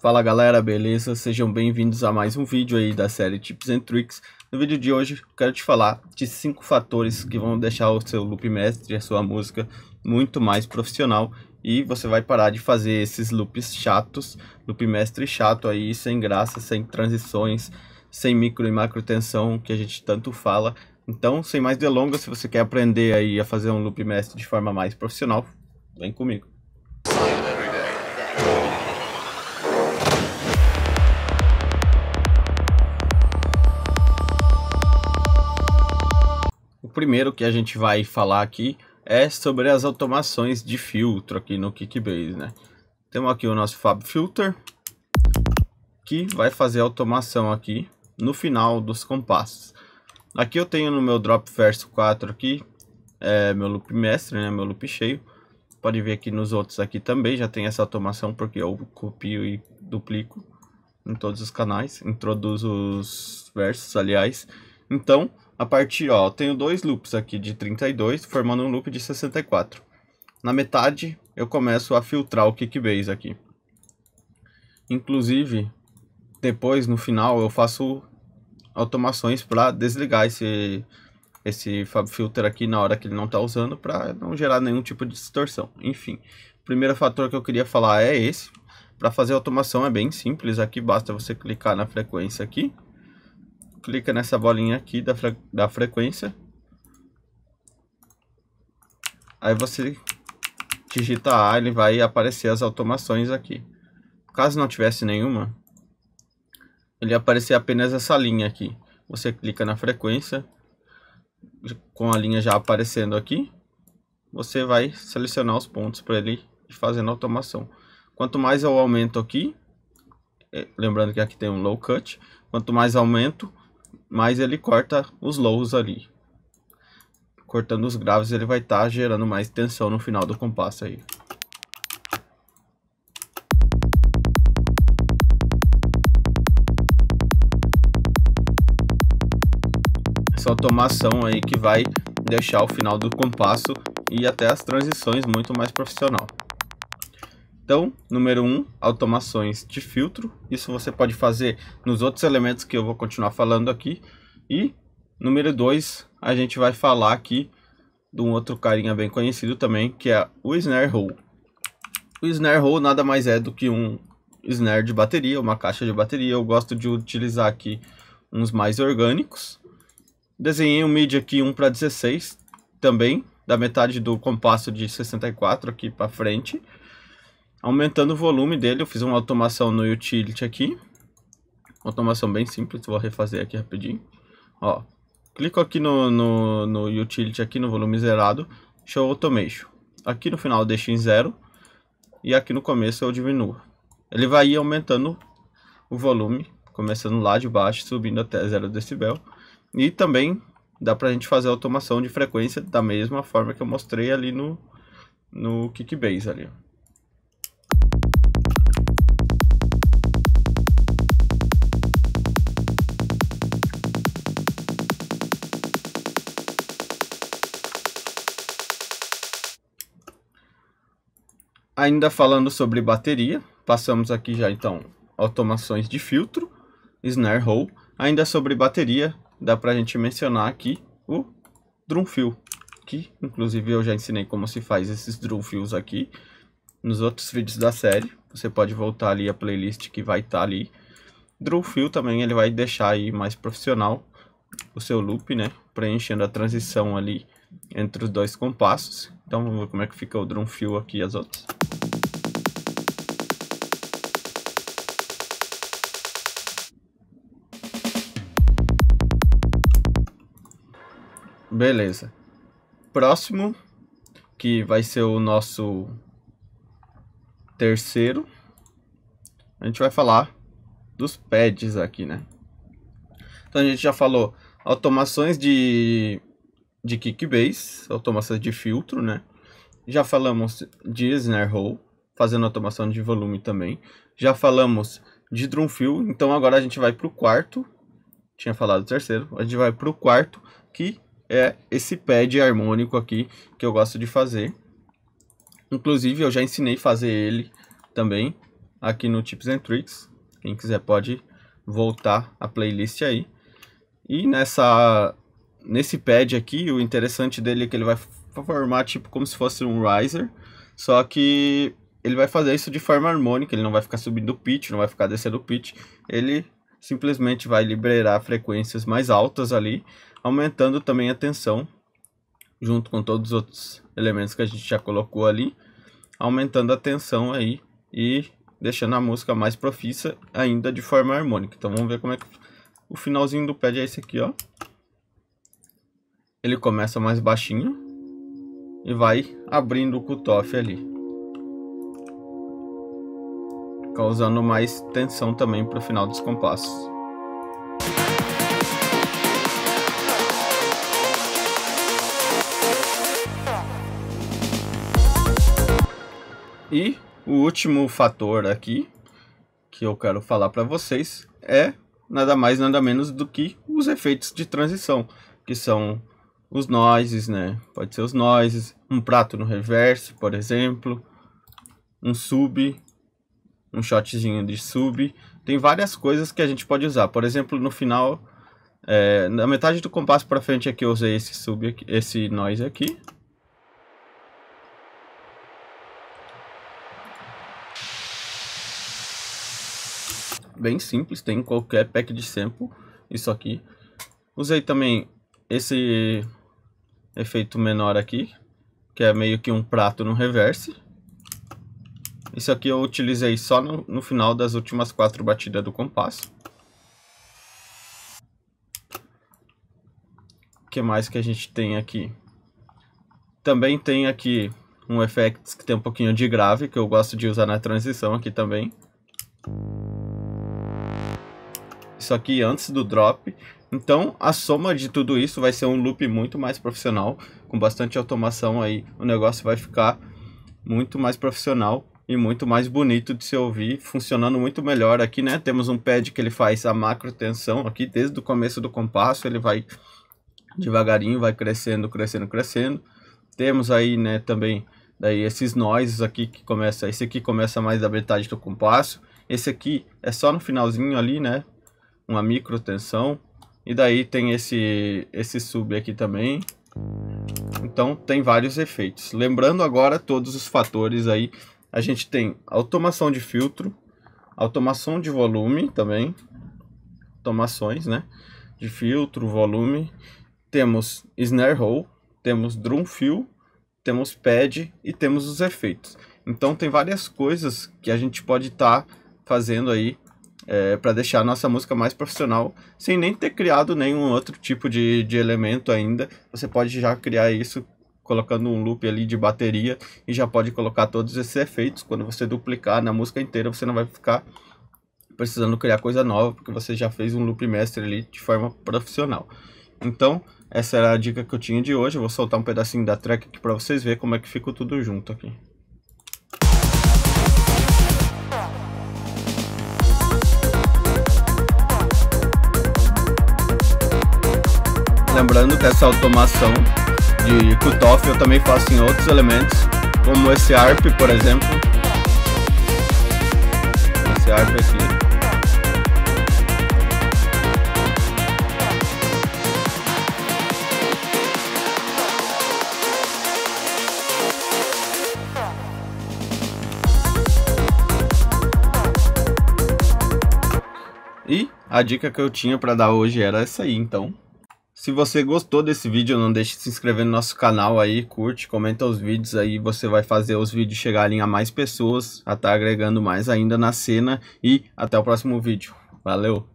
Fala galera, beleza? Sejam bem-vindos a mais um vídeo aí da série Tips and Tricks. No vídeo de hoje, quero te falar de 5 fatores que vão deixar o seu loop mestre, a sua música, muito mais profissional e você vai parar de fazer esses loops chatos, loop mestre chato aí, sem graça, sem transições, sem micro e macro tensão que a gente tanto fala. Então, sem mais delongas, se você quer aprender aí a fazer um loop mestre de forma mais profissional, vem comigo. primeiro que a gente vai falar aqui é sobre as automações de filtro aqui no Kickbase, né? Temos aqui o nosso Fab Filter, que vai fazer a automação aqui no final dos compassos. Aqui eu tenho no meu Drop Verso 4 aqui, é meu loop mestre, né? Meu loop cheio. Pode ver aqui nos outros aqui também já tem essa automação, porque eu copio e duplico em todos os canais, introduzo os versos, aliás. Então, a partir, ó, eu tenho dois loops aqui de 32, formando um loop de 64. Na metade, eu começo a filtrar o Kickbase aqui. Inclusive, depois, no final, eu faço automações para desligar esse, esse Fab Filter aqui na hora que ele não está usando, para não gerar nenhum tipo de distorção. Enfim, o primeiro fator que eu queria falar é esse. Para fazer automação é bem simples, aqui basta você clicar na frequência aqui clica nessa bolinha aqui da, fre da frequência. Aí você digita A, ele vai aparecer as automações aqui. Caso não tivesse nenhuma, ele aparecer apenas essa linha aqui. Você clica na frequência, com a linha já aparecendo aqui, você vai selecionar os pontos para ele ir fazendo automação. Quanto mais eu aumento aqui, é, lembrando que aqui tem um low cut, quanto mais aumento, mas ele corta os lows ali. Cortando os graves, ele vai estar tá gerando mais tensão no final do compasso aí. Essa é automação aí que vai deixar o final do compasso e até as transições muito mais profissional. Então, número 1, um, automações de filtro. Isso você pode fazer nos outros elementos que eu vou continuar falando aqui. E número 2, a gente vai falar aqui de um outro carinha bem conhecido também, que é o snare hole. O snare hole nada mais é do que um snare de bateria, uma caixa de bateria. Eu gosto de utilizar aqui uns mais orgânicos. Desenhei um mid aqui 1 para 16 também, da metade do compasso de 64 aqui para frente aumentando o volume dele, eu fiz uma automação no utility aqui. Uma automação bem simples, vou refazer aqui rapidinho. Ó, clico aqui no, no, no utility aqui no volume zerado, show automation. Aqui no final eu deixo em zero e aqui no começo eu diminuo. Ele vai ir aumentando o volume, começando lá de baixo, subindo até 0 decibel. E também dá pra gente fazer a automação de frequência da mesma forma que eu mostrei ali no, no Kickbase ali, Ainda falando sobre bateria, passamos aqui já então automações de filtro, snare hole. Ainda sobre bateria, dá para a gente mencionar aqui o drum fill, que inclusive eu já ensinei como se faz esses drum fills aqui nos outros vídeos da série. Você pode voltar ali a playlist que vai estar tá ali. Drum fill também ele vai deixar aí mais profissional o seu loop, né? Preenchendo a transição ali entre os dois compassos. Então vamos ver como é que fica o drum fill aqui as outras. Beleza. Próximo, que vai ser o nosso terceiro, a gente vai falar dos pads aqui, né? Então a gente já falou automações de, de kickbase, automações de filtro, né? Já falamos de snare hole, fazendo automação de volume também. Já falamos de drum fill, então agora a gente vai para o quarto. Tinha falado o terceiro, a gente vai para o quarto, que é esse pad harmônico aqui que eu gosto de fazer. Inclusive, eu já ensinei fazer ele também aqui no Tips and Tricks. Quem quiser pode voltar a playlist aí. E nessa, nesse pad aqui, o interessante dele é que ele vai formar tipo como se fosse um riser, só que ele vai fazer isso de forma harmônica, ele não vai ficar subindo o pitch, não vai ficar descendo o pitch, ele simplesmente vai liberar frequências mais altas ali aumentando também a tensão, junto com todos os outros elementos que a gente já colocou ali, aumentando a tensão aí e deixando a música mais profissa ainda de forma harmônica. Então vamos ver como é que o finalzinho do pad é esse aqui, ó. Ele começa mais baixinho e vai abrindo o cutoff ali. Causando mais tensão também para o final dos compassos. E o último fator aqui que eu quero falar para vocês é nada mais nada menos do que os efeitos de transição, que são os noises, né? Pode ser os noises, um prato no reverso, por exemplo, um sub, um shotzinho de sub. Tem várias coisas que a gente pode usar. Por exemplo, no final, é, na metade do compasso para frente aqui é eu usei esse sub, aqui, esse noise aqui. bem simples, tem qualquer pack de sample, isso aqui. Usei também esse efeito menor aqui, que é meio que um prato no reverse. Isso aqui eu utilizei só no, no final das últimas quatro batidas do compasso. O que mais que a gente tem aqui? Também tem aqui um effects que tem um pouquinho de grave, que eu gosto de usar na transição aqui também isso aqui antes do drop. Então, a soma de tudo isso vai ser um loop muito mais profissional, com bastante automação aí, o negócio vai ficar muito mais profissional e muito mais bonito de se ouvir, funcionando muito melhor aqui, né? Temos um pad que ele faz a macro tensão aqui desde o começo do compasso, ele vai devagarinho, vai crescendo, crescendo, crescendo. Temos aí, né, também daí esses noises aqui que começa, esse aqui começa mais da metade do compasso. Esse aqui é só no finalzinho ali, né? uma micro tensão E daí tem esse, esse sub aqui também. Então tem vários efeitos. Lembrando agora todos os fatores aí. A gente tem automação de filtro, automação de volume também. Automações, né? De filtro, volume. Temos snare hole, temos drum fill, temos pad e temos os efeitos. Então tem várias coisas que a gente pode estar tá fazendo aí é, para deixar a nossa música mais profissional, sem nem ter criado nenhum outro tipo de, de elemento ainda. Você pode já criar isso colocando um loop ali de bateria e já pode colocar todos esses efeitos. Quando você duplicar na música inteira, você não vai ficar precisando criar coisa nova, porque você já fez um loop mestre ali de forma profissional. Então, essa era a dica que eu tinha de hoje. Eu vou soltar um pedacinho da track aqui para vocês verem como é que ficou tudo junto aqui. Lembrando que essa automação de cutoff eu também faço em outros elementos, como esse ARP, por exemplo. Esse ARP aqui. E a dica que eu tinha para dar hoje era essa aí, então. Se você gostou desse vídeo, não deixe de se inscrever no nosso canal aí, curte, comenta os vídeos aí, você vai fazer os vídeos chegarem a mais pessoas, a estar tá agregando mais ainda na cena e até o próximo vídeo. Valeu!